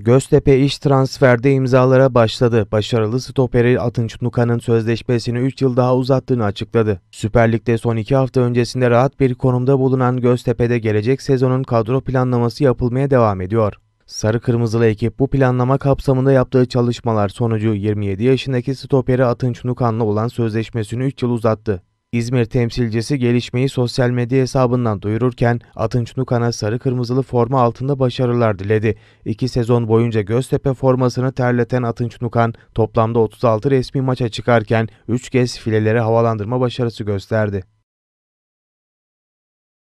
Göztepe iş transferde imzalara başladı. Başarılı stoperi Atınç Nuka'nın sözleşmesini 3 yıl daha uzattığını açıkladı. Süper Lig'de son 2 hafta öncesinde rahat bir konumda bulunan Göztepe'de gelecek sezonun kadro planlaması yapılmaya devam ediyor. Sarı Kırmızılı ekip bu planlama kapsamında yaptığı çalışmalar sonucu 27 yaşındaki stoperi Atınç Nukan'la olan sözleşmesini 3 yıl uzattı. İzmir temsilcisi gelişmeyi sosyal medya hesabından duyururken Atınç Nukan'a sarı kırmızılı forma altında başarılar diledi. İki sezon boyunca Göztepe formasını terleten Atınç Nukan toplamda 36 resmi maça çıkarken 3 kez filelere havalandırma başarısı gösterdi.